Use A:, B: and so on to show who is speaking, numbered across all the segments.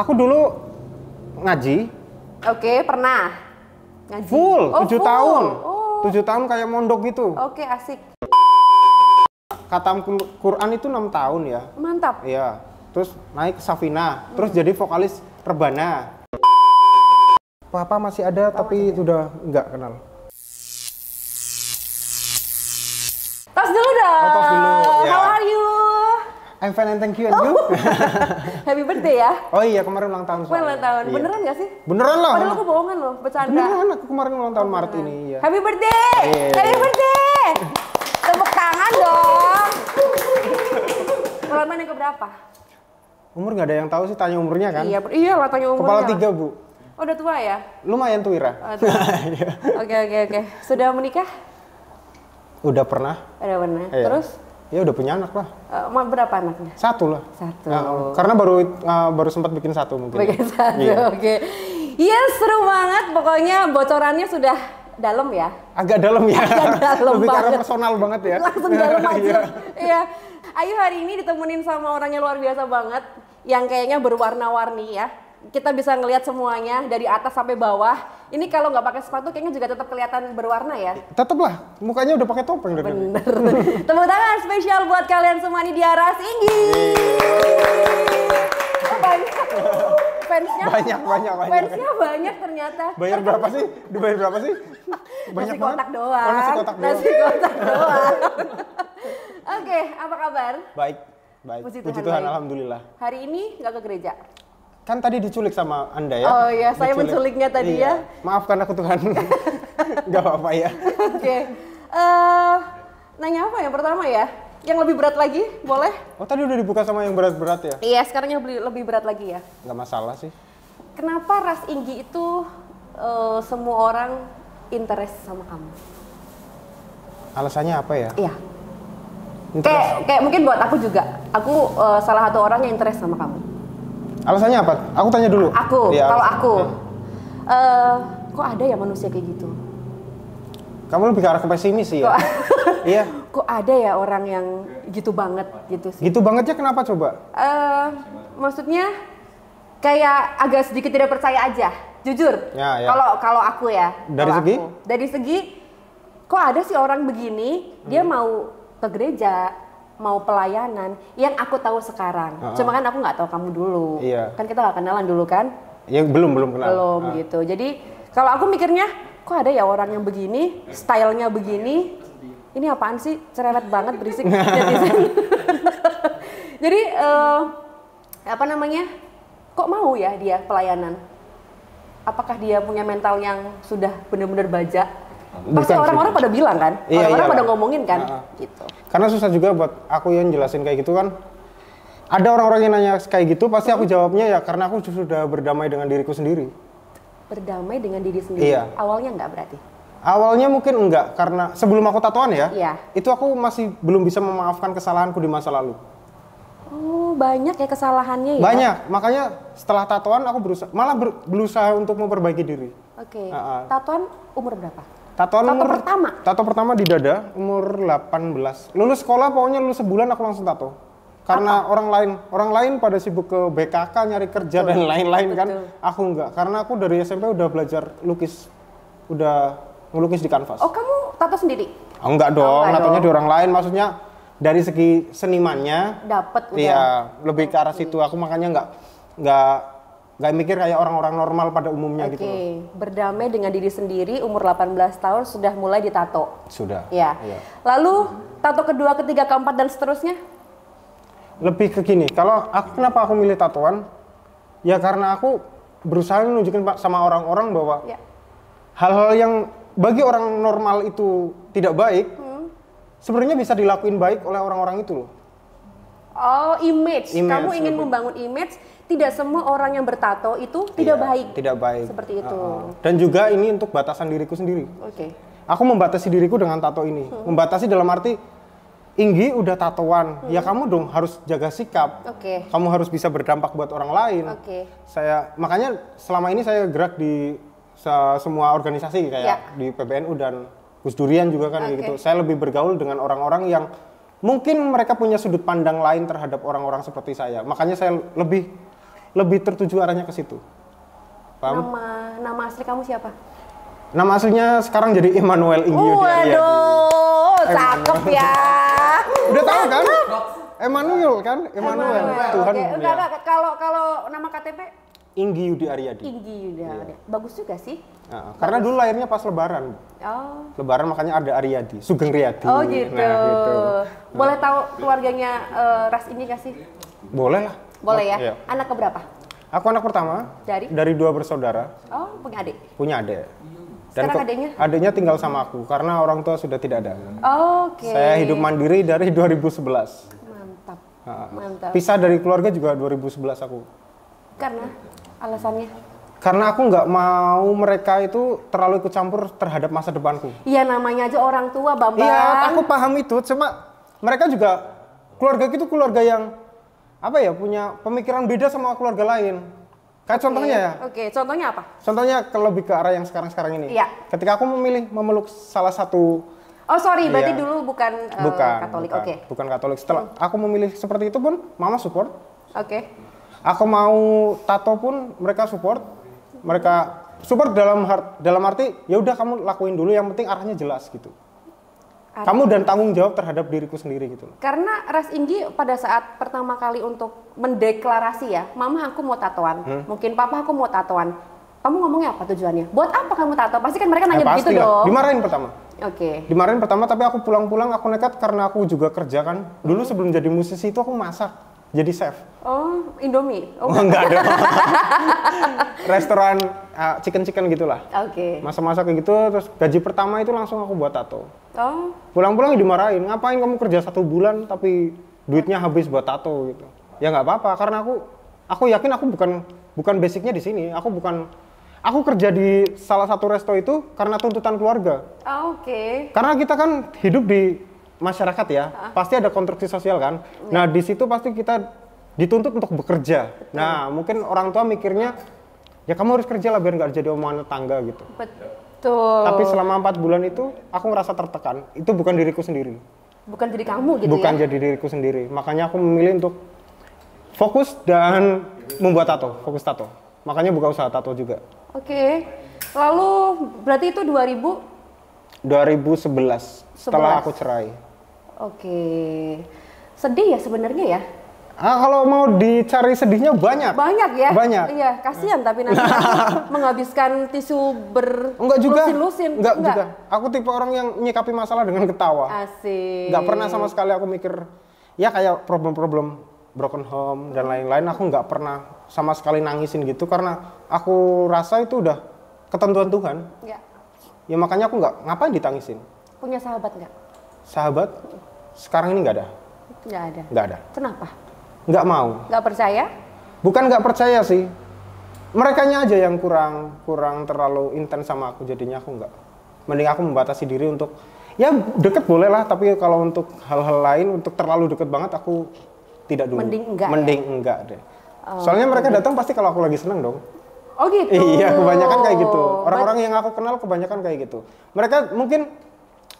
A: Aku dulu ngaji.
B: Oke, okay, pernah.
A: Ngaji. Full, oh, 7 full. tahun. Oh. 7 tahun kayak mondok gitu.
B: Oke, okay, asik.
A: Katam Quran itu 6 tahun ya. Mantap. Iya. Terus naik Safina, hmm. terus jadi vokalis Rebana. Papa masih ada Papa tapi sudah nggak kenal. I'm fine and thank you and oh. you.
B: Happy birthday ya.
A: Oh iya kemarin ulang tahun. Kemarin ulang
B: tahun. Iya. Beneran gak sih? Beneran lah. Padahal aku bohongan loh, bercanda. Beneran aku
A: kemarin ulang tahun oh, Maret beneran. ini. Iya. Happy
B: birthday. Yeah. Happy
A: birthday.
B: Tepuk tangan dong. ulang tahun yang keberapa?
A: Umur gak ada yang tahu sih tanya umurnya kan? Iya, iya lah tanya umurnya. Kepala tiga bu.
B: Oh, udah tua ya?
A: Lumayan tuh Ira.
B: Oh, oke oke oke. Sudah menikah? Udah pernah. Udah pernah. Iya. Terus?
A: Ya udah punya anak lah.
B: Uh, berapa anaknya?
A: Satu lah. Satu. Ah, karena baru uh, baru sempat bikin satu mungkin. Bikin iya. satu, yeah.
B: oke. Okay. Iya seru banget, pokoknya bocorannya sudah dalam ya.
A: Agak dalam ya. Agak dalam Lebih banget. karena personal banget ya. Langsung dalam aja. Iya. Ayo
B: iya. Ayu hari ini ditemenin sama orangnya luar biasa banget, yang kayaknya berwarna-warni ya kita bisa ngelihat semuanya dari atas sampai bawah. Ini kalau nggak pakai sepatu kayaknya juga tetap kelihatan berwarna ya.
A: Tetaplah, mukanya udah pakai topeng dari Bener.
B: Tepuk tangan spesial buat kalian semua nih di Aras Inggi. banyak. Fansnya banyak,
A: banyak, banyak. Fansnya
B: banyak ternyata. Bayar
A: berapa sih? Dibayar berapa sih? Banyak
B: nasi Kotak oh, doang. Oh, nasi kotak doang. Nasi
A: kotak doang.
B: Oke, apa kabar?
A: Baik, baik. Puji Tuhan, Puji Tuhan baik. Alhamdulillah.
B: Hari ini nggak ke gereja?
A: Kan tadi diculik sama Anda ya? Oh iya, saya diculik. menculiknya tadi iya. ya. Maafkan aku Tuhan. nggak apa-apa ya.
B: Oke. Okay. Uh, eh, nanya apa yang pertama ya? Yang lebih berat lagi, boleh?
A: Oh tadi udah dibuka sama yang berat-berat ya?
B: Iya, sekarang yang lebih berat lagi ya.
A: Nggak masalah sih.
B: Kenapa ras inggi itu uh, semua orang interest sama kamu?
A: Alasannya apa ya? Iya. Kayak,
B: kayak mungkin buat aku juga. Aku uh, salah satu orang yang interest sama kamu
A: Alasannya apa? Aku tanya dulu. Aku, ya, kalau aku. Ya.
B: Uh, kok ada ya manusia kayak gitu?
A: Kamu lebih ke arah ke pesimis sih ya? iya.
B: Kok ada ya orang yang gitu banget gitu sih? Gitu
A: ya kenapa coba?
B: Uh, maksudnya kayak agak sedikit tidak percaya aja, jujur. Ya, ya. Kalau kalau aku ya. Dari segi? Aku. Dari segi, kok ada sih orang begini, hmm. dia mau ke gereja, mau pelayanan yang aku tahu sekarang. Uh -huh. Cuma kan aku nggak tahu kamu
A: dulu. Iya.
B: Kan kita nggak kenalan dulu kan?
A: Yang belum belum kenal. Belum uh. gitu.
B: Jadi kalau aku mikirnya kok ada ya orang yang begini, stylenya begini. Ini apaan sih? Cerewet banget berisik Jadi uh, apa namanya? Kok mau ya dia pelayanan? Apakah dia punya mental yang sudah benar-benar baja?
A: Pasti orang-orang pada
B: bilang kan, iya, orang-orang iya, pada ngomongin kan, nah, gitu.
A: Karena susah juga buat aku yang jelasin kayak gitu kan. Ada orang-orang yang nanya kayak gitu, pasti aku jawabnya ya karena aku sudah berdamai dengan diriku sendiri.
B: Berdamai dengan diri sendiri. Iya. Awalnya enggak berarti?
A: Awalnya mungkin enggak karena sebelum aku tatoan ya, iya. itu aku masih belum bisa memaafkan kesalahanku di masa lalu.
B: Oh, banyak ya kesalahannya ya. Banyak,
A: makanya setelah tatoan aku berusaha malah ber, berusaha untuk memperbaiki diri.
B: Oke. Okay. Tatoan umur berapa?
A: Tatoan tato umur, pertama? Tato pertama di dada, umur 18. Lulus sekolah pokoknya lulus sebulan aku langsung tato. Karena Apa? orang lain, orang lain pada sibuk ke BKK nyari kerja Betul. dan lain-lain kan. Aku enggak, karena aku dari SMP udah belajar lukis. Udah ngelukis di kanvas. Oh,
B: kamu tato sendiri?
A: Oh, enggak dong, oh, tatonya di orang lain maksudnya dari segi senimannya
B: dapat Iya,
A: lebih ke arah situ. Hmm. Aku makanya enggak enggak Gak mikir kayak orang-orang normal pada umumnya okay. gitu. Oke,
B: berdamai dengan diri sendiri umur 18 tahun sudah mulai ditato.
A: Sudah. Ya. Iya.
B: Lalu tato kedua, ketiga, keempat dan
A: seterusnya? Lebih ke gini, kalau aku kenapa aku milih tatoan? Ya karena aku berusaha menunjukkan sama orang-orang bahwa iya. hal-hal ya. yang bagi orang normal itu tidak baik, hmm. sebenarnya bisa dilakuin baik oleh orang-orang itu loh.
B: Oh, image. image Kamu ingin lebih. membangun image. Tidak semua orang yang bertato itu tidak iya, baik.
A: Tidak baik. Seperti itu. Uh, dan juga ini untuk batasan diriku sendiri. Oke. Okay. Aku membatasi diriku dengan tato ini. Hmm. Membatasi dalam arti Inggi udah tatoan, hmm. ya kamu dong harus jaga sikap. Oke. Okay. Kamu harus bisa berdampak buat orang lain. Oke. Okay. Saya makanya selama ini saya gerak di se semua organisasi kayak ya. di PBNU dan Gus Durian juga kan okay. gitu. Saya lebih bergaul dengan orang-orang yang mungkin mereka punya sudut pandang lain terhadap orang-orang seperti saya. Makanya saya lebih lebih tertuju arahnya ke situ. Paham?
B: Nama nama asli kamu siapa?
A: Nama aslinya sekarang jadi Immanuel Inggio Waduh, cakep ya. Udah tahu kan? Emmanuel kan? Emmanuel. Emmanuel. Tuhan. Okay. Enggak, enggak. Kalau kalau nama KTP Inggi Yudi Aryadi.
B: Inggi Yudi iya. Aryadi. Iya. Bagus juga sih.
A: Nah, karena dulu lahirnya pas Lebaran. Oh. Lebaran makanya ada Aryadi, Sugeng Riyadi. Oh gitu. Nah, gitu. Nah.
B: Boleh tahu keluarganya uh, Ras ini gak sih? Boleh lah. Boleh ya. Iya. Anak keberapa?
A: Aku anak pertama. Dari? Dari dua bersaudara. Oh, punya adik? Punya adik. Dan Sekarang adiknya? Adiknya tinggal sama aku karena orang tua sudah tidak ada. Oke. Okay. Saya hidup mandiri dari 2011. Mantap. Nah,
B: Mantap. Pisah
A: dari keluarga juga 2011 aku.
B: Karena? alasannya?
A: Karena aku nggak mau mereka itu terlalu ikut campur terhadap masa depanku.
B: Iya namanya aja orang tua, Bambang. Iya,
A: aku paham itu. Cuma mereka juga keluarga itu keluarga yang apa ya punya pemikiran beda sama keluarga lain. Kayak okay. contohnya ya. Oke,
B: okay. contohnya apa?
A: Contohnya ke lebih ke arah yang sekarang-sekarang ini. Iya. Ketika aku memilih memeluk salah satu
B: Oh sorry, iya. berarti dulu bukan, eh, bukan uh, Katolik. Oke. Bukan, okay.
A: bukan Katolik. Setelah hmm. aku memilih seperti itu pun, Mama support. Oke. Okay aku mau tato pun mereka support mereka support dalam dalam arti ya udah kamu lakuin dulu yang penting arahnya jelas gitu Arti. kamu dan tanggung jawab terhadap diriku sendiri gitu Karena
B: Ras Inggi pada saat pertama kali untuk mendeklarasi ya, mama aku mau tatoan, hmm? mungkin papa aku mau tatoan. Kamu ngomongnya apa tujuannya? Buat apa kamu tato? Pasti kan mereka nanya eh, begitu lah. dong. Dimarahin pertama. Oke. Okay.
A: Dimarahin pertama tapi aku pulang-pulang aku nekat karena aku juga kerja kan. Dulu sebelum jadi musisi itu aku masak jadi chef.
B: Oh, Indomie. Oh, enggak ada.
A: Restoran uh, chicken-chicken gitulah. Oke. Okay. Masa-masa kayak gitu terus gaji pertama itu langsung aku buat tato. Oh. Pulang-pulang dimarahin, ngapain kamu kerja satu bulan tapi duitnya habis buat tato gitu. Ya nggak apa-apa karena aku aku yakin aku bukan bukan basicnya di sini. Aku bukan aku kerja di salah satu resto itu karena tuntutan keluarga.
B: Oh, Oke. Okay.
A: Karena kita kan hidup di masyarakat ya, Hah? pasti ada konstruksi sosial kan. Ya. Nah, di situ pasti kita dituntut untuk bekerja. Betul. Nah, mungkin orang tua mikirnya ya kamu harus kerja lah biar nggak jadi omongan tetangga gitu.
B: Betul. Tapi selama
A: empat bulan itu aku ngerasa tertekan. Itu bukan diriku sendiri.
B: Bukan diri kamu gitu Bukan ya?
A: jadi diriku sendiri. Makanya aku memilih untuk fokus dan membuat tato, fokus tato. Makanya buka usaha tato juga.
B: Oke. Okay. Lalu berarti itu 2000
A: 2011 11. setelah aku cerai.
B: Oke. Sedih ya sebenarnya ya?
A: Ah, kalau mau dicari sedihnya banyak. Banyak ya? Banyak.
B: Iya, kasihan tapi nanti menghabiskan tisu ber Enggak juga. Lusin, lusin. Enggak, Enggak juga.
A: Aku tipe orang yang nyikapi masalah dengan ketawa.
B: Asik. Enggak pernah sama sekali
A: aku mikir ya kayak problem-problem broken home dan lain-lain aku enggak pernah sama sekali nangisin gitu karena aku rasa itu udah ketentuan Tuhan. Ya. Ya makanya aku enggak ngapain ditangisin.
B: Punya sahabat enggak?
A: Sahabat? Sekarang ini nggak ada. Nggak ada. Nggak ada. Kenapa? Nggak mau. Nggak percaya? Bukan nggak percaya sih. nya aja yang kurang kurang terlalu intens sama aku jadinya aku nggak. Mending aku membatasi diri untuk ya deket boleh lah tapi kalau untuk hal-hal lain untuk terlalu deket banget aku tidak dulu. Mending enggak. Ya? Mending ya? enggak deh. Oh, Soalnya mereka mending. Oh. datang pasti kalau aku lagi seneng dong. Oh gitu. Iya, kebanyakan kayak gitu. Orang-orang yang aku kenal kebanyakan kayak gitu. Mereka mungkin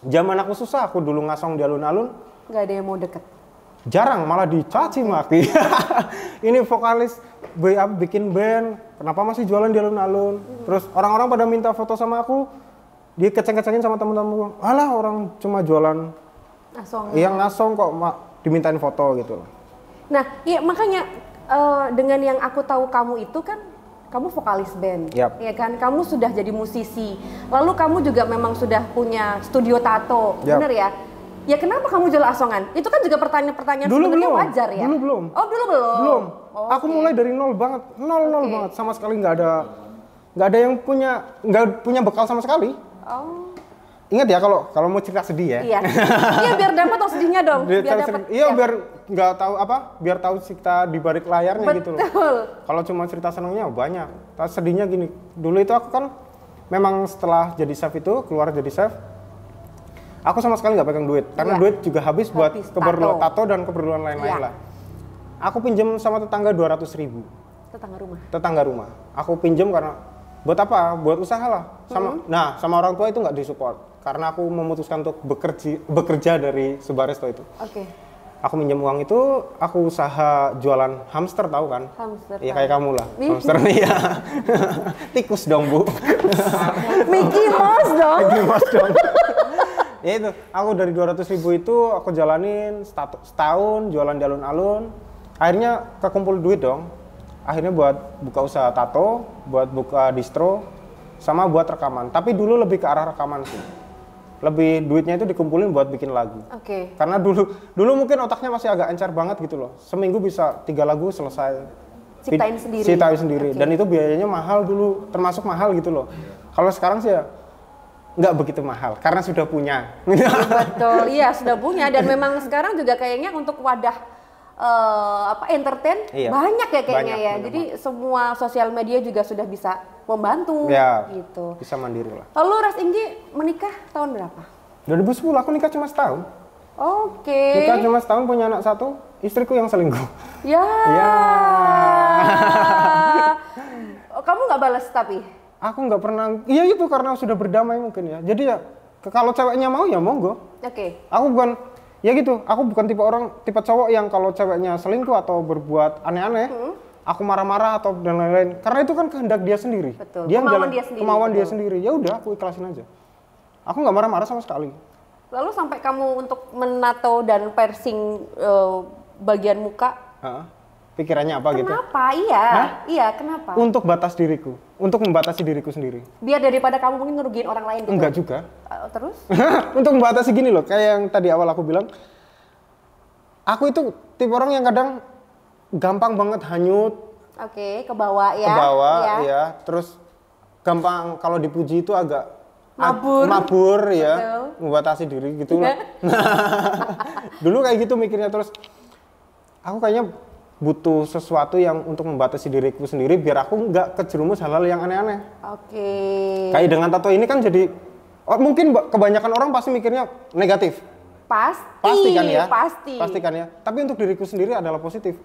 A: zaman aku susah, aku dulu ngasong di alun-alun,
B: nggak ada yang mau deket
A: jarang malah dicaci maki ini vokalis bikin band kenapa masih jualan di alun-alun hmm. terus orang-orang pada minta foto sama aku dia keceng-kecengin sama temen-temen alah orang cuma jualan ngasong yang ngasong kok dimintain foto gitu
B: nah iya makanya uh, dengan yang aku tahu kamu itu kan kamu vokalis band, yep. ya kan? Kamu sudah jadi musisi, lalu kamu juga memang sudah punya studio tato, yep. bener ya? Ya kenapa kamu jual asongan? Itu kan juga pertanyaan-pertanyaan dulu belum. wajar ya. Dulu belum. Oh dulu belum. Belum. Oh, aku
A: okay. mulai dari nol banget, nol nol banget, sama sekali nggak ada nggak ada yang punya nggak punya bekal sama sekali. Oh. Ingat ya kalau kalau mau cerita sedih ya. Iya.
B: iya biar dapat dong sedihnya dong. Biar, biar dapat.
A: Iya ya. biar nggak tahu apa, biar tahu cerita di balik layarnya Betul. gitu loh. Kalau cuma cerita senangnya banyak. Tapi sedihnya gini. Dulu itu aku kan memang setelah jadi chef itu keluar jadi chef, Aku sama sekali nggak pegang duit karena ya. duit juga habis, habis buat keperluan tato. tato dan keperluan lain-lain ya. lah. Aku pinjam sama tetangga 200 ribu. Tetangga rumah. Tetangga rumah. Aku pinjam karena buat apa? Buat usaha lah. Sama, hmm. Nah, sama orang tua itu nggak disupport karena aku memutuskan untuk bekerja bekerja dari resto itu. Oke. Okay. Aku minjem uang itu, aku usaha jualan hamster tahu kan? Hamster. Iya kayak kamu lah. hamster nih ya. Tikus dong bu. Mickey Mouse dong. Mickey Mouse dong ya itu aku dari 200 ribu itu aku jalanin setahun jualan di alun-alun akhirnya kekumpul duit dong akhirnya buat buka usaha tato buat buka distro sama buat rekaman tapi dulu lebih ke arah rekaman sih lebih duitnya itu dikumpulin buat bikin lagu. Oke. Okay. Karena dulu dulu mungkin otaknya masih agak encer banget gitu loh. Seminggu bisa tiga lagu selesai.
B: Ciptain sendiri. Ciptain sendiri.
A: Okay. Dan itu biayanya mahal dulu, termasuk mahal gitu loh. Kalau sekarang sih ya nggak begitu mahal karena sudah punya.
B: Betul, iya sudah punya dan memang sekarang juga kayaknya untuk wadah uh, apa entertain iya. banyak ya kayaknya banyak, ya. benar. Jadi semua sosial media juga sudah bisa membantu ya,
A: gitu. Bisa mandiri lah.
B: Lalu Ras Inggi menikah tahun berapa?
A: 2010 aku nikah cuma setahun.
B: Oke. Okay. Nikah cuma
A: setahun punya anak satu, istriku yang selingkuh.
B: Ya. Ya. Kamu nggak balas tapi?
A: aku nggak pernah iya itu karena sudah berdamai mungkin ya jadi ya kalau ceweknya mau ya monggo oke okay. aku bukan ya gitu aku bukan tipe orang tipe cowok yang kalau ceweknya selingkuh atau berbuat aneh-aneh hmm. aku marah-marah atau dan lain-lain karena itu kan kehendak dia sendiri betul. dia kemauan dia sendiri kemauan betul. dia sendiri ya udah aku ikhlasin aja aku nggak marah-marah sama sekali
B: lalu sampai kamu untuk menato dan piercing uh, eh, bagian muka
A: Hah? pikirannya apa kenapa? gitu. Kenapa?
B: Iya. Hah? Iya, kenapa? Untuk
A: batas diriku, untuk membatasi diriku sendiri.
B: Biar daripada kamu mungkin ngerugiin orang lain gitu. Enggak juga. Uh, terus?
A: untuk membatasi gini loh, kayak yang tadi awal aku bilang aku itu tipe orang yang kadang gampang banget hanyut.
B: Oke, okay, ke bawah ya. Ke bawah ya. ya.
A: Terus gampang kalau dipuji itu agak mabur, mabur ya, Betul. membatasi diri gitu loh. Dulu kayak gitu mikirnya terus aku kayaknya butuh sesuatu yang untuk membatasi diriku sendiri biar aku nggak kejerumus hal-hal yang aneh-aneh. Oke. Okay. Kayak dengan tato ini kan jadi oh, mungkin kebanyakan orang pasti mikirnya negatif. Pasti. Pasti kan ya. Pasti. Pasti kan ya. Tapi untuk diriku sendiri adalah positif.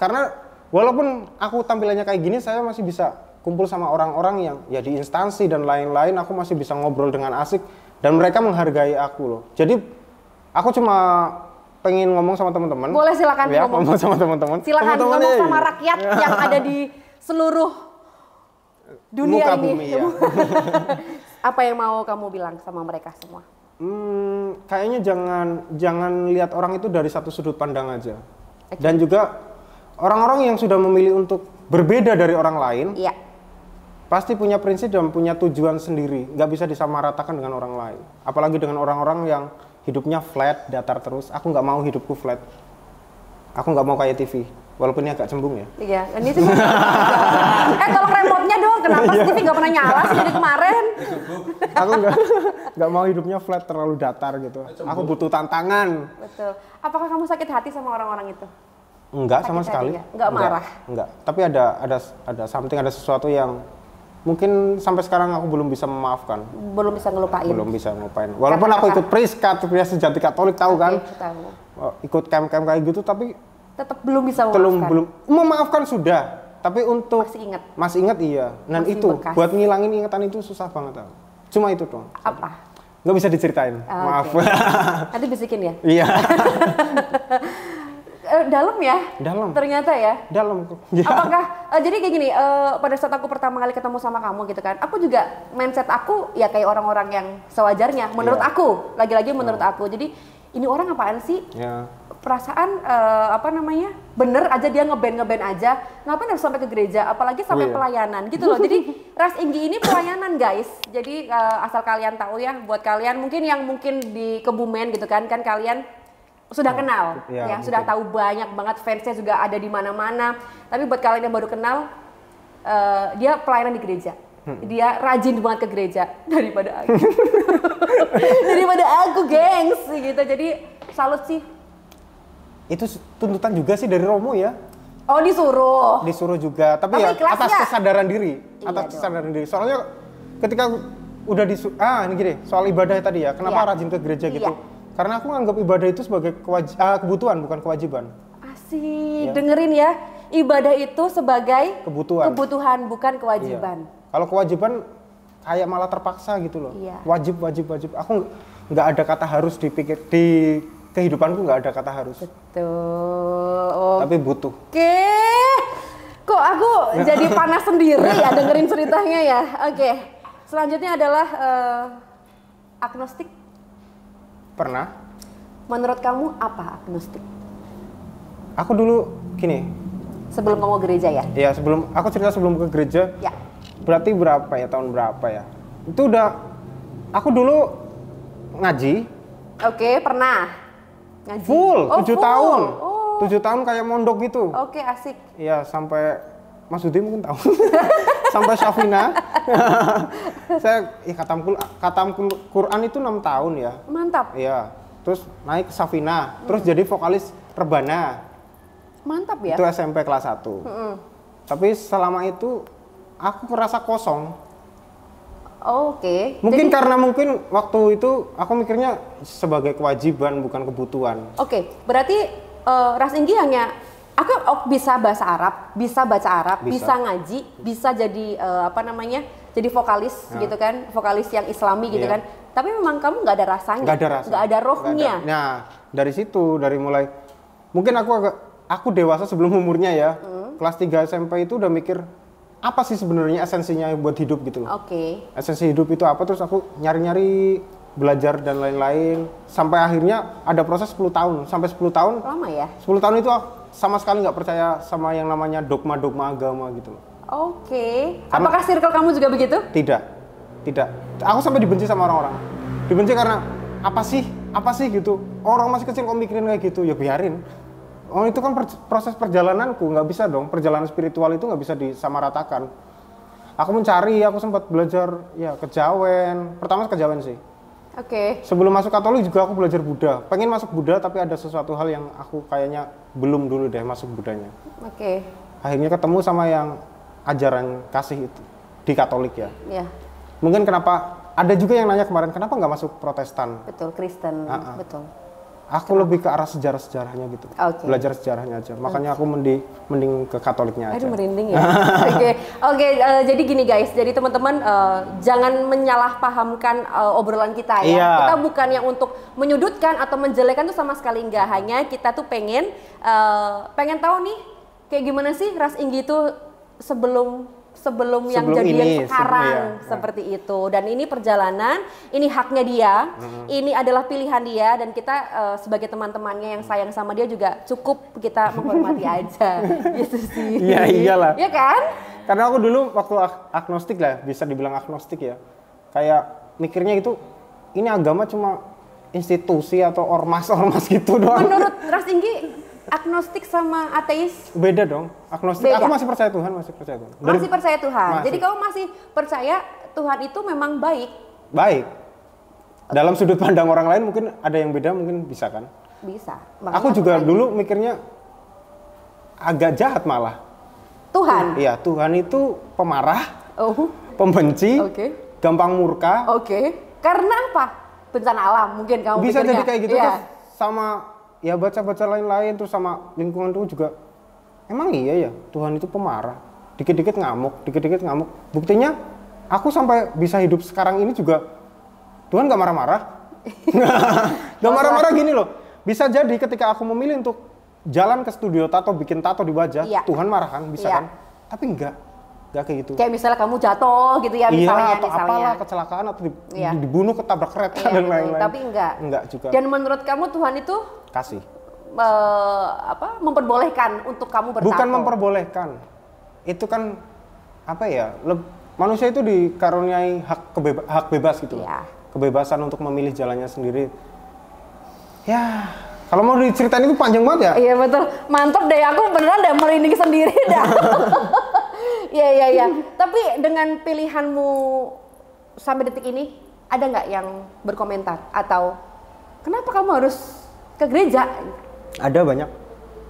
A: Karena walaupun aku tampilannya kayak gini saya masih bisa kumpul sama orang-orang yang ya di instansi dan lain-lain aku masih bisa ngobrol dengan asik dan mereka menghargai aku loh. Jadi aku cuma pengen ngomong sama teman-teman. Boleh silakan ya, ngomong. ngomong sama teman-teman. Silakan temen ngomong sama
B: rakyat ya. yang ada di seluruh
A: dunia Muka ini. Bumi, ya.
B: Apa yang mau kamu bilang sama mereka semua?
A: Hmm, kayaknya jangan jangan lihat orang itu dari satu sudut pandang aja. Okay. Dan juga orang-orang yang sudah memilih untuk berbeda dari orang lain. Iya. Pasti punya prinsip dan punya tujuan sendiri, Gak bisa disamaratakan dengan orang lain. Apalagi dengan orang-orang yang hidupnya flat datar terus aku nggak mau hidupku flat aku nggak mau kayak TV walaupun ini agak cembung ya
B: iya ini sih eh tolong remote-nya dong kenapa iya. TV nggak pernah nyala sih dari kemarin
A: aku nggak nggak mau hidupnya flat terlalu datar gitu cembung. aku butuh tantangan
B: betul apakah kamu sakit hati sama orang-orang itu
A: enggak sakit sama sekali enggak, ya? enggak marah enggak tapi ada ada ada something ada sesuatu yang mungkin sampai sekarang aku belum bisa memaafkan.
B: Belum bisa ngelupain. Belum
A: bisa ngelupain. Walaupun -kata. aku ikut Priska, pria sejati Katolik tahu okay, kan? Tahu. Oh, ikut kmk kem kayak gitu tapi tetap belum bisa memaafkan. Belum belum memaafkan sudah, tapi untuk masih ingat. Masih ingat iya. Dan masih itu bekas. buat ngilangin ingatan itu susah banget aku. Cuma itu dong. Apa? nggak bisa diceritain. Oh, Maaf. Okay. Nanti bisikin ya. Iya.
B: uh, dalam ya? Dalam. Ternyata ya.
A: Dalam. Ya.
B: Apakah uh, jadi kayak gini? Uh, pada saat aku pertama kali ketemu sama kamu gitu kan, aku juga mindset aku ya kayak orang-orang yang sewajarnya. Menurut yeah. aku, lagi-lagi menurut ya. aku. Jadi ini orang apaan sih? Yeah. Perasaan uh, apa namanya? Bener aja dia ngeband ngeband aja. Ngapain harus sampai ke gereja? Apalagi sampai yeah. Oh, iya. pelayanan gitu loh. Jadi ras inggi ini pelayanan guys. Jadi uh, asal kalian tahu ya, buat kalian mungkin yang mungkin di Kebumen gitu kan, kan kalian sudah oh, kenal, ya, ya sudah tahu banyak banget fansnya juga ada di mana-mana. Tapi buat kalian yang baru kenal, uh, dia pelayanan di gereja. Hmm. Dia rajin banget ke gereja daripada aku. daripada aku, gengs, gitu. Jadi salut sih.
A: Itu tuntutan juga sih dari Romo ya. Oh disuruh. Disuruh juga, tapi, tapi ya atas kesadaran diri, iya atas dong. kesadaran diri. Soalnya ketika udah disuruh, ah ini gini, soal ibadah tadi ya, kenapa iya. rajin ke gereja gitu? Iya. Karena aku nganggap ibadah itu sebagai kewaj- uh, kebutuhan bukan kewajiban.
B: Asik, ya. dengerin ya. Ibadah itu sebagai
A: kebutuhan. Kebutuhan
B: bukan iya. kewajiban. Iya.
A: Kalau kewajiban kayak malah terpaksa gitu loh. Iya. Wajib, wajib, wajib. Aku nggak ada kata harus dipikir di kehidupanku nggak ada kata harus. Betul. Oh. Tapi butuh.
B: Oke. Kok aku jadi panas sendiri ya dengerin ceritanya ya. Oke. Selanjutnya adalah uh, agnostik Pernah. Menurut kamu apa
A: agnostik? Aku dulu gini. Sebelum kamu gereja ya? Iya, sebelum aku cerita sebelum ke gereja. Ya. Berarti berapa ya tahun berapa ya? Itu udah aku dulu ngaji.
B: Oke, pernah.
A: Ngaji. Full, oh, tahun. Oh. 7 tahun kayak mondok gitu. Oke, asik. Iya, sampai Mas Dudi mungkin tahu. Sampai Safina, saya ya, katam, katam Quran itu enam tahun ya. Mantap. Iya. Terus naik ke Safina, hmm. terus jadi vokalis Rebana.
B: Mantap ya. Itu SMP kelas 1. Hmm.
A: Tapi selama itu aku merasa kosong. Oh, Oke. Okay. Mungkin Jadi, karena mungkin waktu itu aku mikirnya sebagai kewajiban bukan kebutuhan. Oke, okay. berarti
B: uh, Ras Inggi hanya aku oh, bisa bahasa Arab, bisa baca Arab, bisa, bisa ngaji, bisa jadi uh, apa namanya, jadi vokalis nah. gitu kan, vokalis yang Islami gitu yeah. kan. Tapi memang kamu nggak ada rasanya, nggak ada, rasa. ada rohnya. Gak ada.
A: Nah dari situ, dari mulai mungkin aku agak aku dewasa sebelum umurnya ya, hmm. kelas 3 SMP itu udah mikir apa sih sebenarnya esensinya buat hidup gitu Oke. Okay. Esensi hidup itu apa? Terus aku nyari-nyari belajar dan lain-lain sampai akhirnya ada proses 10 tahun sampai 10 tahun lama ya 10 tahun itu sama sekali nggak percaya sama yang namanya dogma-dogma agama gitu loh.
B: Oke. Okay. Apakah
A: circle kamu juga begitu? Tidak. Tidak. Aku sampai dibenci sama orang-orang. Dibenci karena apa sih? Apa sih gitu? Orang masih kecil kok mikirin kayak gitu, ya biarin. Oh itu kan per proses perjalananku, nggak bisa dong. Perjalanan spiritual itu nggak bisa disamaratakan. Aku mencari, aku sempat belajar ya kejawen. Pertama kejawen sih Oke. Okay. Sebelum masuk Katolik juga aku belajar Buddha. Pengen masuk Buddha tapi ada sesuatu hal yang aku kayaknya belum dulu deh masuk Buddhanya. Oke. Okay. Akhirnya ketemu sama yang ajaran kasih itu di Katolik ya. Iya. Yeah. Mungkin kenapa ada juga yang nanya kemarin kenapa nggak masuk Protestan? Betul Kristen. Uh -uh. Betul. Aku gitu. lebih ke arah sejarah-sejarahnya gitu. Okay. Belajar sejarahnya aja. Makanya aku mending mending ke Katoliknya aja. Aduh
B: merinding ya. Oke. Oke, okay. okay, uh, eh, jadi gini guys. Jadi teman-teman uh, jangan menyalahpahamkan uh, obrolan kita ya. Iya. Kita bukan yang untuk menyudutkan atau menjelekan tuh sama sekali enggak. Hanya kita tuh pengen uh, pengen tahu nih kayak gimana sih ras Inggi itu sebelum sebelum, sebelum yang jadi ini, sekarang sebelum, ya. Iya. seperti itu dan ini perjalanan ini haknya dia hmm. ini adalah pilihan dia dan kita uh, sebagai teman-temannya yang sayang sama dia juga cukup kita menghormati aja gitu
A: sih iya iyalah iya kan karena aku dulu waktu agnostik lah bisa dibilang agnostik ya kayak mikirnya itu ini agama cuma institusi atau ormas ormas gitu doang
B: menurut ras tinggi agnostik sama ateis?
A: Beda dong. Agnostik. Beda. Aku masih percaya Tuhan, masih percaya Tuhan. Dari, masih percaya Tuhan. Masih. Jadi kamu
B: masih percaya Tuhan itu memang baik.
A: Baik. Dalam sudut pandang orang lain mungkin ada yang beda, mungkin bisa kan?
B: Bisa. Makanya aku
A: juga aku dulu mikirnya agak jahat malah. Tuhan. Iya, Tuhan itu pemarah. Oh. Pembenci. Oke. Okay. Gampang murka. Oke. Okay.
B: Karena apa? Bencana alam mungkin kamu Bisa pikirnya. jadi kayak gitu yeah. terus sama
A: ya baca-baca lain-lain terus sama lingkungan tuh juga emang iya ya Tuhan itu pemarah dikit-dikit ngamuk dikit-dikit ngamuk buktinya aku sampai bisa hidup sekarang ini juga Tuhan gak marah-marah gak marah-marah gini loh bisa jadi ketika aku memilih untuk jalan ke studio tato bikin tato di wajah ya. Tuhan marah kan bisa ya. kan tapi enggak Gak kayak gitu. Kayak
B: misalnya kamu jatuh gitu ya iya, misalnya. Iya, atau misalnya. apalah
A: kecelakaan atau dib iya. dibunuh ketabrak kereta iya, dan gitu. lain-lain. Tapi enggak. Enggak juga. Dan
B: menurut kamu Tuhan itu kasih. Me apa memperbolehkan untuk kamu bertato. Bukan
A: memperbolehkan. Itu kan apa ya? Manusia itu dikaruniai hak kebeba hak bebas gitu Iya. Kebebasan untuk memilih jalannya sendiri. Ya, kalau mau diceritain itu panjang banget ya.
B: Iya betul. Mantap deh aku beneran udah merinding sendiri dah. Iya iya iya. Tapi dengan pilihanmu sampai detik ini ada nggak yang berkomentar atau kenapa kamu harus ke gereja? Ada banyak.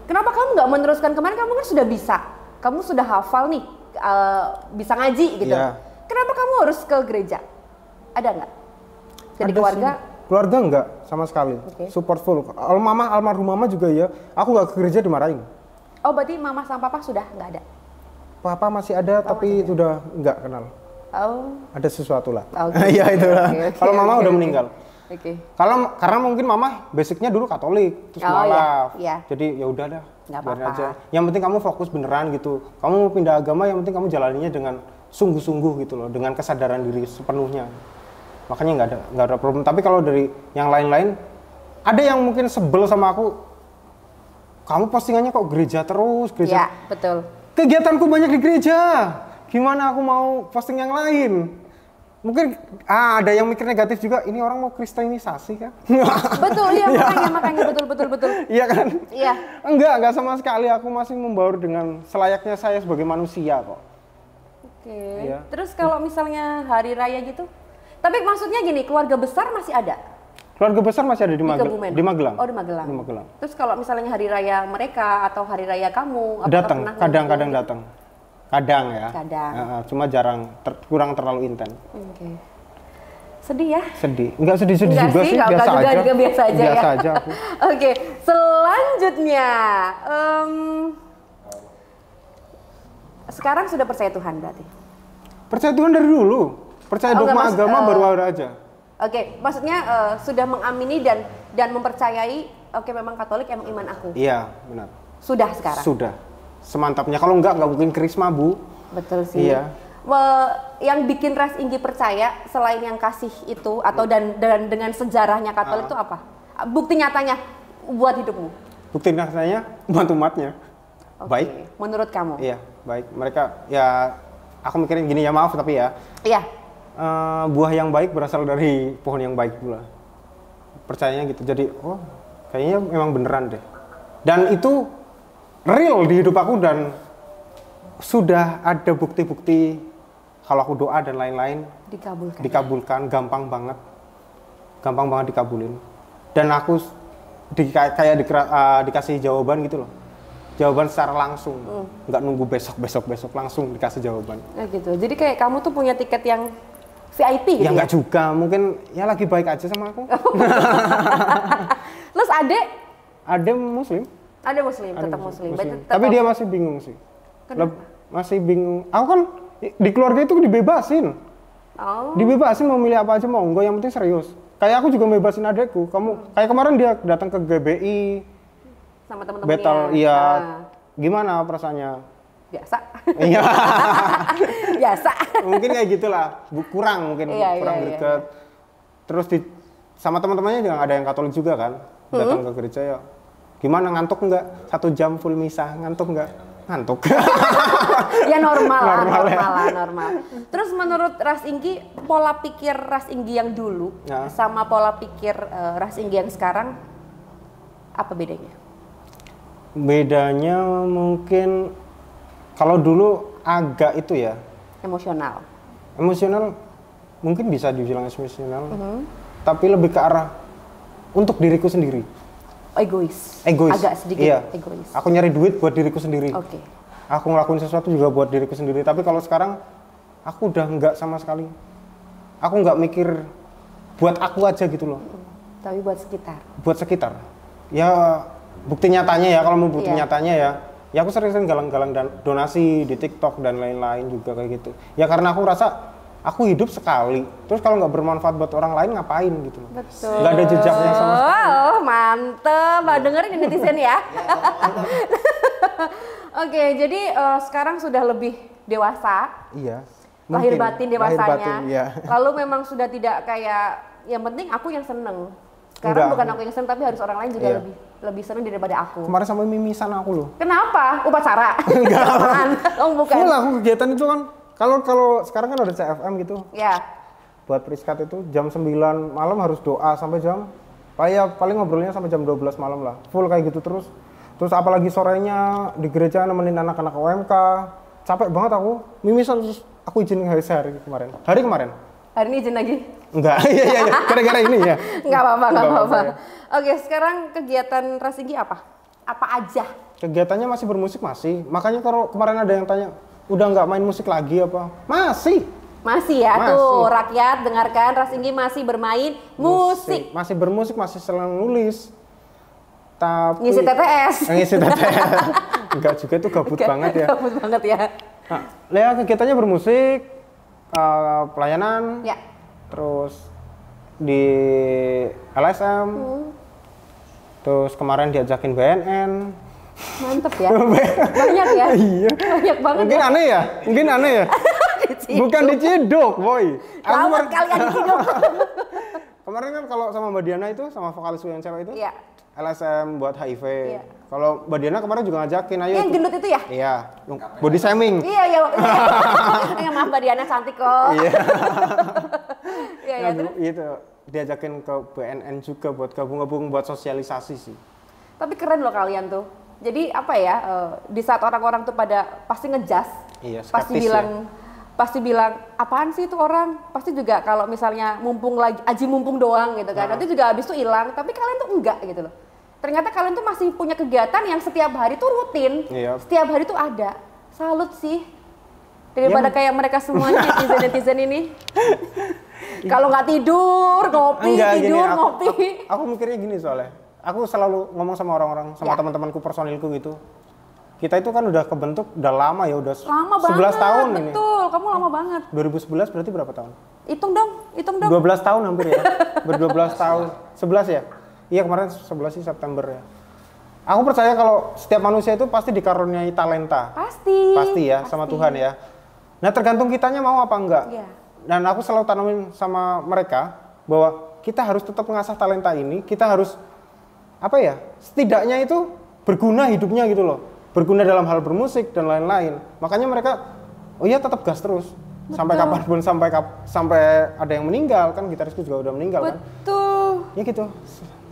B: Kenapa kamu nggak meneruskan kemarin? Kamu kan sudah bisa, kamu sudah hafal nih, uh, bisa ngaji gitu. Ya. Kenapa kamu harus ke gereja? Ada nggak? Jadi keluarga? Sih.
A: Keluarga enggak sama sekali. Okay. Support full. Al mama, almarhum mama juga ya. Aku nggak ke gereja dimarahin.
B: Oh berarti mama sama papa sudah nggak ada?
A: papa masih ada papa tapi masih sudah nggak kenal. Oh. Ada sesuatu lah. Okay. Ya itu lah. Okay, okay, Kalau mama okay, udah meninggal. Oke. Okay. Kalau karena mungkin mama basicnya dulu Katolik, terus oh, Iya. iya. Jadi ya udah dah. Gak aja. Yang penting kamu fokus beneran gitu. Kamu mau pindah agama yang penting kamu jalaninya dengan sungguh-sungguh gitu loh, dengan kesadaran diri sepenuhnya. Makanya nggak ada nggak ada problem. Tapi kalau dari yang lain-lain ada yang mungkin sebel sama aku kamu postingannya kok gereja terus gereja. Ya betul kegiatanku banyak di gereja. Gimana aku mau posting yang lain? Mungkin ah, ada yang mikir negatif juga, ini orang mau kristenisasi kan? Betul, iya, iya makanya, makanya betul, betul, betul. Iya kan? Iya. Enggak, enggak sama sekali. Aku masih membaur dengan selayaknya saya sebagai manusia kok.
B: Oke. Iya. Terus kalau misalnya hari raya gitu? Tapi maksudnya gini, keluarga besar masih ada?
A: Keluarga besar masih ada di, Mag Kebumen. di Magelang. Oh, di Magelang. Di Magelang.
B: Terus kalau misalnya hari raya mereka atau hari raya kamu, datang, kadang-kadang datang.
A: Kadang ya. Kadang. Uh, cuma jarang, ter, kurang terlalu intens.
B: Oke. Okay. Sedih ya?
A: Sedih. Enggak sedih-sedih juga sih, sih. biasa juga, aja. Juga, biasa aja ya. biasa ya. aja aku. Oke,
B: okay. selanjutnya um, sekarang sudah percaya Tuhan berarti?
A: Percaya Tuhan dari dulu. Percaya oh, dogma agama uh, baru ada aja.
B: Oke, okay, maksudnya uh, sudah mengamini dan dan mempercayai oke okay, memang Katolik emang iman aku. Iya, benar. Sudah sekarang.
A: Sudah. Semantapnya kalau enggak enggak mungkin krisma Bu. Betul sih. Iya.
B: Well, yang bikin Ras Inggi percaya selain yang kasih itu atau dan dan dengan sejarahnya Katolik uh. apa? Bukti nyatanya buat hidupmu.
A: Bukti nyatanya bantu umatnya. Okay. Baik.
B: Menurut kamu?
A: Iya, baik. Mereka ya aku mikirin gini ya maaf tapi ya. Iya Eh, buah yang baik berasal dari pohon yang baik pula percayanya gitu jadi oh kayaknya memang beneran deh dan itu real di hidup aku dan sudah ada bukti-bukti kalau aku doa dan lain-lain dikabulkan dikabulkan gampang banget gampang banget dikabulin dan aku di, kayak di, uh, eh, dikasih jawaban gitu loh jawaban secara langsung mm. nggak nunggu besok besok besok langsung dikasih jawaban
B: ya gitu jadi kayak kamu tuh punya tiket yang VIP gitu ya? Enggak ya?
A: juga, mungkin ya lagi baik aja sama aku.
B: Terus adek?
A: Adem muslim.
B: Adem muslim, tetap muslim. muslim. Tetap Tapi dia
A: masih bingung sih. Kenapa? Masih bingung. Aku kan di keluarga itu dibebasin. Oh. Dibebasin mau milih apa aja mau enggak, yang penting serius. Kayak aku juga bebasin adekku. Kamu hmm. kayak kemarin dia datang ke GBI
B: sama teman-temannya. Battle iya. Nah.
A: Gimana perasaannya? biasa. Iya. biasa. mungkin kayak gitulah, kurang mungkin iya, iya kurang iya, Iya. Terus di sama teman-temannya juga ada yang Katolik juga kan, datang hmm. ke gereja ya. Gimana ngantuk nggak? Satu jam full misa ngantuk nggak? Ngantuk. ya normal, normal, normal, ya. normal, normal.
B: Terus menurut Ras Inggi, pola pikir Ras Inggi yang dulu ya. sama pola pikir uh, Ras Inggi yang sekarang apa bedanya?
A: Bedanya mungkin kalau dulu agak itu ya. Emosional. Emosional mungkin bisa dibilang emosional. Mm -hmm. Tapi lebih ke arah untuk diriku sendiri.
B: Egois. Egois. Agak sedikit iya. egois. Aku nyari duit
A: buat diriku sendiri. Oke. Okay. Aku ngelakuin sesuatu juga buat diriku sendiri. Tapi kalau sekarang aku udah nggak sama sekali. Aku nggak mikir buat aku aja gitu loh. Mm-hmm.
B: Tapi buat sekitar.
A: Buat sekitar. Ya bukti nyatanya ya kalau mau bukti iya. nyatanya ya ya aku sering-sering galang-galang dan donasi di TikTok dan lain-lain juga kayak gitu ya karena aku rasa aku hidup sekali terus kalau nggak bermanfaat buat orang lain ngapain gitu betul nggak ada jejaknya sama sekali
B: oh, mantep mau dengerin netizen ya oke jadi uh, sekarang sudah lebih dewasa
A: iya lahir batin dewasanya lahir batin, ya. lalu
B: memang sudah tidak kayak yang penting aku yang seneng sekarang Enggak. bukan aku yang seneng tapi harus orang lain juga iya. lebih lebih seneng daripada aku. Kemarin
A: sama mimisan aku loh. Kenapa? Upacara. Enggak. oh, bukan. Full aku kegiatan itu kan kalau kalau sekarang kan ada CFM gitu. Iya. Buat priskat itu jam 9 malam harus doa sampai jam paling ya paling ngobrolnya sampai jam 12 malam lah. Full kayak gitu terus. Terus apalagi sorenya di gereja nemenin anak-anak UMK. Capek banget aku. Mimisan terus aku izin hari sehari kemarin. Hari kemarin.
B: Hari ini izin lagi.
A: Enggak, iya iya, iya. gara-gara ini ya. Enggak
B: apa-apa, enggak apa-apa. Ya. Oke, sekarang kegiatan Rasigi apa? Apa aja?
A: Kegiatannya masih bermusik masih. Makanya kalau kemarin ada yang tanya, udah nggak main musik lagi apa? Masih.
B: Masih ya masih. tuh rakyat dengarkan Rasigi masih bermain musik.
A: musik. Masih bermusik, masih selalu nulis. Tapi ngisi TPS. ngisi TPS. enggak juga itu gabut Enggak, banget ya. Gabut banget ya. Nah, Lea kegiatannya bermusik, uh, pelayanan. Ya terus di LSM hmm. terus kemarin diajakin BNN
B: mantep ya banyak ya iya banyak banget mungkin ya. aneh ya mungkin aneh ya diciduk. bukan
A: diciduk boy Kamu mer- kalian diciduk kemarin kan kalau sama Mbak Diana itu sama vokalis yang cewek itu ya. LSM buat HIV ya kalau Mbak Diana kemarin juga ngajakin ayo. Yang gendut itu ya? Iya. Body shaming.
B: Iya, iya waktu iya. iya, maaf Mbak Diana cantik kok. Iya. Iya,
A: iya. Itu diajakin ke BNN juga buat gabung-gabung buat sosialisasi sih.
B: Tapi keren loh kalian tuh. Jadi apa ya, uh, di saat orang-orang tuh pada pasti ngejas,
A: iya, pasti ya. bilang
B: ya pasti bilang apaan sih itu orang pasti juga kalau misalnya mumpung lagi aji mumpung doang gitu kan nah. nanti juga habis itu hilang tapi kalian tuh enggak gitu loh ternyata kalian tuh masih punya kegiatan yang setiap hari tuh rutin, iya. setiap hari tuh ada. Salut sih iya, daripada ya, kayak mereka semua netizen netizen ini. Iya. Kalau nggak tidur, ngopi, Enggak, tidur, gini, aku, ngopi.
A: Aku, aku mikirnya gini soalnya, aku selalu ngomong sama orang-orang, sama ya. teman-temanku personilku gitu. Kita itu kan udah kebentuk udah lama ya, udah lama 11 banget, tahun betul. ini. Betul,
B: kamu lama banget.
A: 2011 berarti berapa tahun?
B: Hitung dong, hitung dong. 12
A: tahun hampir ya. Ber 12 tahun. 11 ya? Iya kemarin sebelas sih September ya. Aku percaya kalau setiap manusia itu pasti dikaruniai talenta. Pasti. Pasti ya pasti. sama Tuhan ya. Nah tergantung kitanya mau apa enggak. Iya. Dan aku selalu tanamin sama mereka bahwa kita harus tetap mengasah talenta ini. Kita harus apa ya? Setidaknya itu berguna hidupnya gitu loh. Berguna dalam hal bermusik dan lain-lain. Makanya mereka oh iya tetap gas terus. Betul. sampai kapanpun sampai kap, sampai ada yang meninggal kan gitarisku juga udah meninggal Betul. kan.
B: Betul. Ya gitu.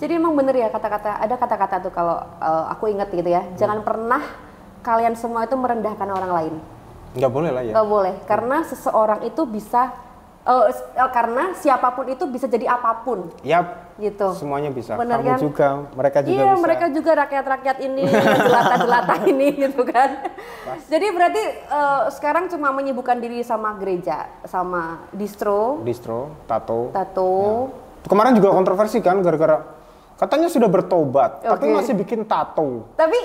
B: Jadi emang bener ya kata-kata ada kata-kata tuh kalau uh, aku inget gitu ya. Hmm. Jangan pernah kalian semua itu merendahkan orang lain.
A: Nggak boleh lah ya. Nggak
B: boleh hmm. karena seseorang itu bisa uh, karena siapapun itu bisa jadi apapun.
A: Yap. Gitu. Semuanya bisa. Bener Kamu kan? juga, mereka juga iya, bisa. mereka
B: juga rakyat-rakyat ini, jelata-jelata ini gitu kan. Pas. Jadi berarti uh, sekarang cuma menyibukkan diri sama gereja, sama distro.
A: Distro, tato. Tato. Ya. Kemarin juga kontroversi kan gara-gara Katanya sudah bertobat, okay. tapi masih bikin tato. Tapi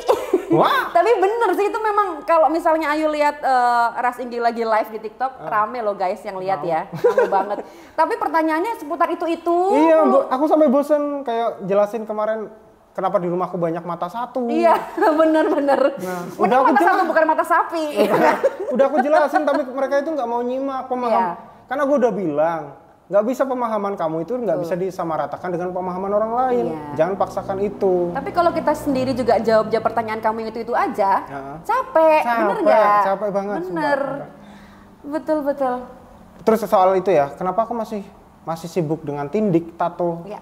A: Wah.
B: tapi bener sih itu memang kalau misalnya Ayu lihat uh, Ras Inggi lagi live di TikTok, uh. rame loh guys yang lihat ya. Rame banget. Tapi pertanyaannya seputar itu-itu. Iya,
A: aku sampai bosen kayak jelasin kemarin kenapa di rumahku banyak mata satu. Iya, bener-bener. Nah, udah aku mata satu bukan mata sapi. udah aku jelasin tapi mereka itu nggak mau nyimak pemaham. Yeah. Karena aku udah bilang, nggak bisa pemahaman kamu itu nggak bisa disamaratakan dengan pemahaman orang lain. Iya. Jangan paksakan itu.
B: Tapi kalau kita sendiri juga jawab jawab pertanyaan kamu itu itu aja, -huh. capek, capek, bener nggak? Capek
A: banget. Bener,
B: betul betul.
A: Terus soal itu ya, kenapa aku masih masih sibuk dengan tindik tato? Ya.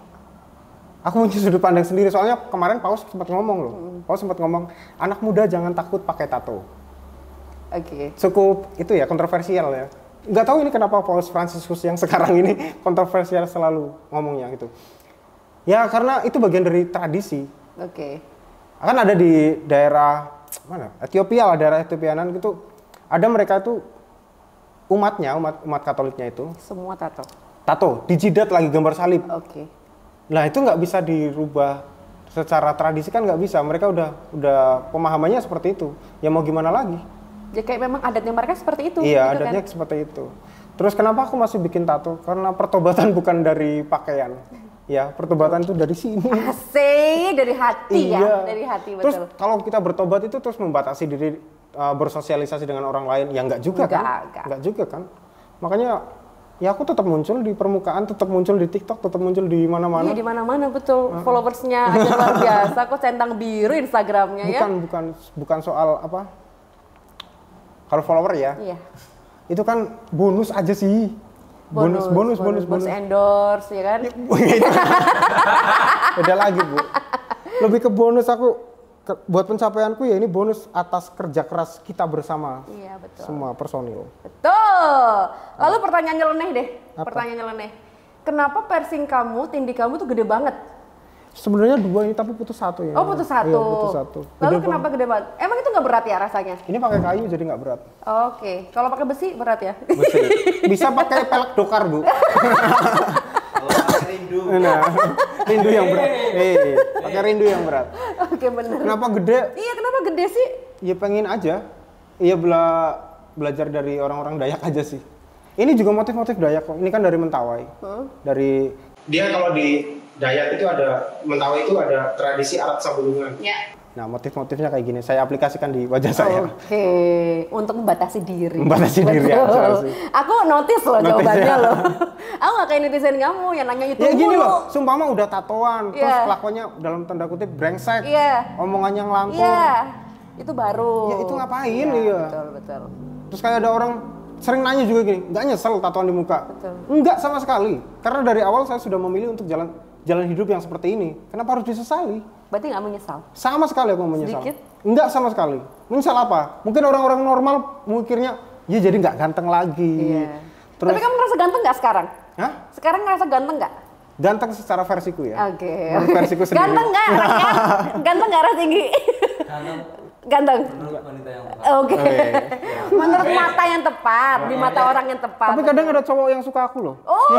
A: Aku punya sudut pandang sendiri. Soalnya kemarin Paus sempat ngomong loh. Mm. Paus sempat ngomong, anak muda jangan takut pakai tato. Oke. Okay. Cukup itu ya kontroversial ya nggak tahu ini kenapa Paulus Franciscus yang sekarang ini kontroversial selalu ngomongnya gitu. Ya karena itu bagian dari tradisi. Oke. Okay. Kan ada di daerah mana? Ethiopia lah daerah Etiopianan gitu. Ada mereka itu umatnya umat umat Katoliknya itu. Semua tato. Tato dijidat lagi gambar salib. Oke. Okay. Nah itu nggak bisa dirubah secara tradisi kan nggak bisa. Mereka udah udah pemahamannya seperti itu. Ya mau gimana lagi?
B: Jadi ya, kayak memang adatnya mereka seperti itu. Iya, gitu kan? adatnya kan?
A: seperti itu. Terus kenapa aku masih bikin tato? Karena pertobatan bukan dari pakaian. Ya, pertobatan itu dari sini.
B: Asik, dari hati ya, iya. ya, dari hati betul. Terus
A: kalau kita bertobat itu terus membatasi diri uh, bersosialisasi dengan orang lain, ya enggak juga enggak, kan? Enggak. enggak juga kan? Makanya ya aku tetap muncul di permukaan, tetap muncul di TikTok, tetap muncul di mana-mana. Iya, di
B: mana-mana betul. Followersnya aja luar biasa kok centang biru Instagramnya bukan, ya. Bukan
A: bukan bukan soal apa? Kalau follower ya. Iya. Itu kan bonus aja sih. Bonus, bonus, bonus, bonus, bonus, bonus
B: endorse, ya kan? Ya, ya
A: Beda lagi bu. Lebih ke bonus aku ke, buat pencapaianku ya ini bonus atas kerja keras kita bersama. Iya betul. Semua personil.
B: Betul. Nah. Lalu pertanyaan nyeleneh deh. Apa? Pertanyaan nyeleneh. Kenapa persing kamu, tindik kamu tuh gede banget?
A: Sebenarnya dua ini tapi putus satu ya. Oh putus satu. Iya, putus satu. Lalu gede kenapa
B: gede banget? Emang itu nggak berat ya rasanya?
A: Ini pakai kayu jadi nggak berat.
B: Oke, okay. kalau pakai besi berat ya? Besi.
A: Bisa pakai pelek dokar bu. rindu. Nah, rindu yang berat. Eh, pakai rindu yang berat.
B: Oke okay, benar. Kenapa gede? Iya kenapa gede sih?
A: Iya pengen aja. Iya bela belajar dari orang-orang Dayak aja sih. Ini juga motif-motif Dayak kok. Ini kan dari Mentawai. Huh? Dari dia kalau di Dayak itu ada Mentawai itu ada tradisi Arab Sabulungan. Ya. Nah, motif-motifnya kayak gini. Saya aplikasikan di wajah saya. Oke,
B: okay. untuk membatasi diri. Membatasi Betul. diri Ya, Aku notice loh notice jawabannya ya. loh. Aku gak kayak netizen kamu yang nanya itu. Ya gini loh,
A: sumpah mah udah tatoan, yeah. terus iya. kelakuannya dalam tanda kutip brengsek. Yeah. Omongannya ngelantur. Iya. Yeah.
B: Itu baru. Ya itu ngapain yeah, iya. Betul, betul.
A: Terus kayak ada orang sering nanya juga gini, Gak nyesel tatoan di muka? Betul. Enggak sama sekali, karena dari awal saya sudah memilih untuk jalan jalan hidup yang seperti ini. Kenapa harus disesali?
B: Berarti nggak menyesal?
A: Sama sekali aku menyesal. Sedikit? Enggak sama sekali. Menyesal apa? Mungkin orang-orang normal mikirnya, ya jadi nggak ganteng lagi. Iya. Terus, Tapi kamu
B: merasa ganteng nggak sekarang? Hah? Sekarang ngerasa ganteng nggak?
A: Ganteng secara versiku ya.
B: Oke. Okay. Versiku sendiri. Ganteng nggak? Ganteng nggak tinggi? Ganteng ganteng.
A: Menurut wanita yang tepat.
B: Oke. Okay. Okay. Menurut mata yang tepat, di mata orang yang tepat. Tapi kadang
A: ada cowok yang suka aku loh. Oh.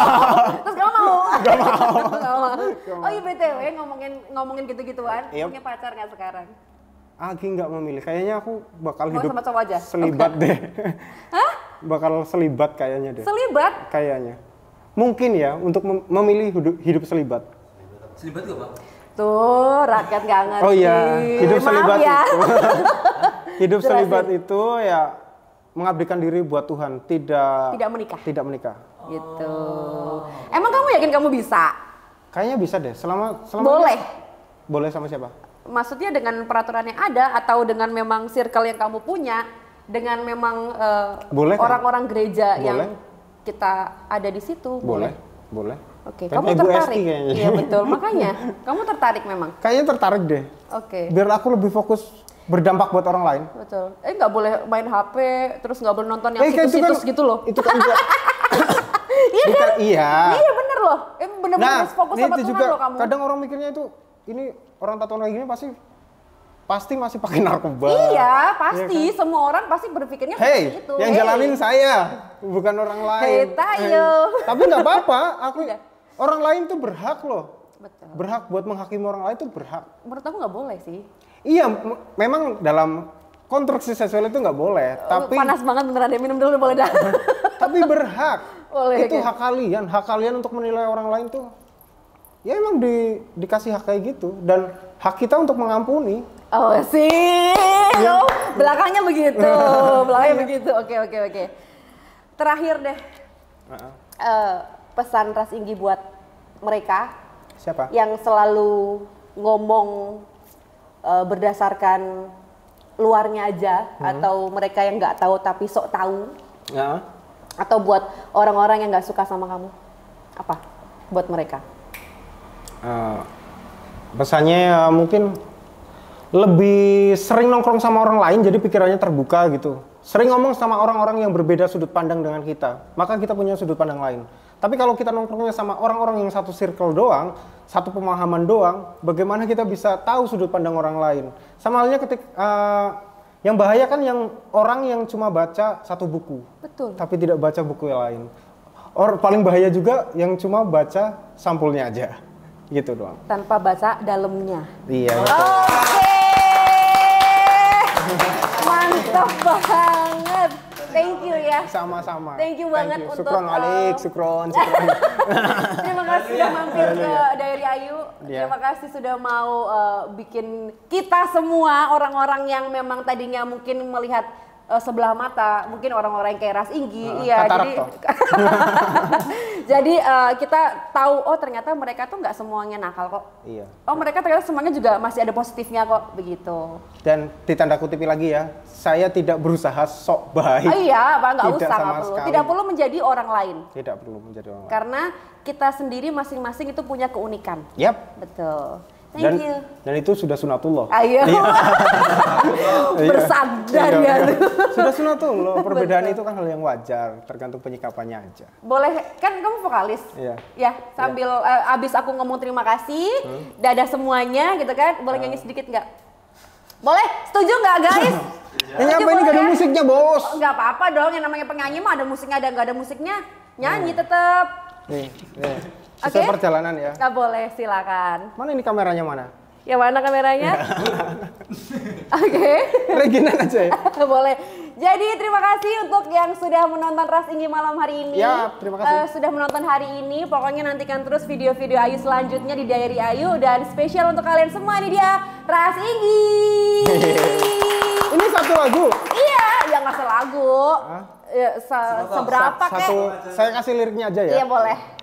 B: Terus kamu mau? Gak mau. Gak mau. Oh iya BTW ngomongin ngomongin gitu-gituan, yep. punya pacar nggak sekarang?
A: Aki nggak memilih. Kayaknya aku bakal hidup sama cowok aja. selibat deh. Hah? Bakal selibat kayaknya deh. Selibat? Kayaknya. Mungkin ya untuk memilih hidup, hidup selibat. Selibat juga Pak?
B: Tuh, rakyat nggak ngerti. Oh iya, hidup Maaf selibat ya. itu.
A: hidup Jelasin. selibat itu ya mengabdikan diri buat Tuhan, tidak tidak menikah. Tidak menikah. Oh. Gitu.
B: Emang kamu yakin kamu bisa?
A: Kayaknya bisa deh. Selama selama Boleh. Dia, boleh sama siapa?
B: Maksudnya dengan peraturan yang ada atau dengan memang circle yang kamu punya, dengan memang uh, orang-orang gereja boleh. yang kita ada di situ. boleh. boleh Oke, okay. kamu tertarik. Iya betul, makanya kamu tertarik memang.
A: Kayaknya tertarik deh.
B: Oke. Okay. Biar aku
A: lebih fokus berdampak buat orang lain.
B: Betul. Eh nggak boleh main HP, terus nggak boleh nonton yang situs situs
A: eh, kan, gitu loh. Itu kan juga. iya kan? Iya. Iya bener loh. Eh, bener-bener nah, fokus nah, sama Tuhan juga, loh kamu. Kadang orang mikirnya itu ini orang tatoan kayak gini pasti pasti masih pakai narkoba. Iya, pasti. Iya kan? Semua orang pasti berpikirnya hey, itu. yang hey. jalanin saya, bukan orang lain. Hey, tayo. Hey. Tapi nggak apa-apa, aku Orang lain tuh berhak loh. Betul. Berhak buat menghakimi orang lain tuh berhak. Menurut aku nggak boleh sih. Iya, memang dalam konstruksi seksual itu nggak boleh. Oh, tapi panas
B: banget beneran deh ya, minum dulu boleh dah.
A: tapi berhak. Boleh, itu kan? hak kalian, hak kalian untuk menilai orang lain tuh. Ya emang di, dikasih hak kayak gitu dan hak kita untuk mengampuni. Oh sih, ya. belakangnya begitu, belakangnya iya.
B: begitu. Oke oke oke. Terakhir deh. Uh -uh. Uh, pesan Ras Inggi buat mereka? Siapa? Yang selalu ngomong e, berdasarkan luarnya aja hmm. atau mereka yang nggak tahu tapi sok tahu? Ya. Atau buat orang-orang yang nggak suka sama kamu? Apa buat mereka?
A: Uh, pesannya ya mungkin lebih sering nongkrong sama orang lain jadi pikirannya terbuka gitu. Sering ngomong sama orang-orang yang berbeda sudut pandang dengan kita, maka kita punya sudut pandang lain. Tapi kalau kita nongkrongnya sama orang-orang yang satu circle doang, satu pemahaman doang, bagaimana kita bisa tahu sudut pandang orang lain? Sama halnya ketika uh, eh, yang bahaya kan yang orang yang cuma baca satu buku, betul. Tapi tidak baca buku yang lain. Or paling bahaya juga yang cuma baca sampulnya aja, gitu doang.
B: Tanpa baca dalamnya. Iya. Oke. Okay. Mantap banget. Ya.
A: Sama-sama. Thank
B: you banget you. untuk Sukron Alik, uh, um,
A: Sukron, Sukron.
B: Terima kasih sudah mampir ke iya, iya. Diary Ayu. Yeah. Terima kasih sudah mau uh, bikin kita semua orang-orang yang memang tadinya mungkin melihat uh, sebelah mata mungkin orang-orang yang kayak ras inggi uh, iya jadi jadi uh, kita tahu oh ternyata mereka tuh nggak semuanya nakal kok iya oh mereka ternyata semuanya juga masih ada positifnya kok begitu
A: dan ditanda kutipi lagi ya saya tidak berusaha sok baik oh, iya apa nggak usah tidak perlu tidak
B: perlu menjadi orang lain
A: tidak perlu menjadi orang lain
B: karena kita sendiri masing-masing itu punya keunikan yap betul Thank dan, you.
A: Dan itu sudah sunatullah. Ayo. Iya. Iya. Bersadar ya. sudah sunatullah. Perbedaan Betul. itu kan hal yang wajar, tergantung penyikapannya aja.
B: Boleh, kan kamu vokalis. Iya. Ya, sambil iya. Uh, abis aku ngomong terima kasih, hmm? dadah semuanya gitu kan. Boleh uh. nyanyi sedikit nggak? Boleh? Setuju nggak guys?
A: Ini iya, apa ini gak ada musiknya kan? bos?
B: Oh, gak apa-apa dong, yang namanya penyanyi mah ada musiknya ada gak ada musiknya. Nyanyi hmm. tetap.
A: Nih, nih. Sesuai okay? perjalanan ya.
B: Gak boleh, silakan. Mana ini kameranya mana? Ya mana kameranya? Iya. Oke. okay.
A: Reginan aja ya.
B: boleh. Jadi terima kasih untuk yang sudah menonton Ras Inggi malam hari ini. Ya, terima kasih. Uh, sudah menonton hari ini. Pokoknya nantikan terus video-video Ayu selanjutnya di Diary Ayu dan spesial untuk kalian semua ini dia Ras Inggi.
A: ini satu lagu.
B: Iya, yang nggak lagu. Hah? Ya, se seberapa satu,
A: Saya kasih liriknya aja ya. Iya boleh.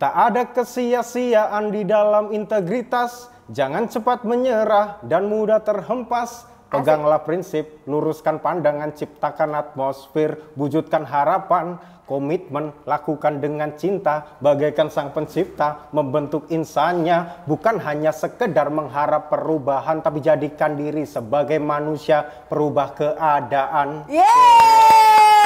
A: Tak ada kesia-siaan di dalam integritas, jangan cepat menyerah dan mudah terhempas. Peganglah prinsip, luruskan pandangan, ciptakan atmosfer, wujudkan harapan, komitmen, lakukan dengan cinta, bagaikan sang pencipta, membentuk insannya, bukan hanya sekedar mengharap perubahan, tapi jadikan diri sebagai manusia, perubah keadaan. Yeay!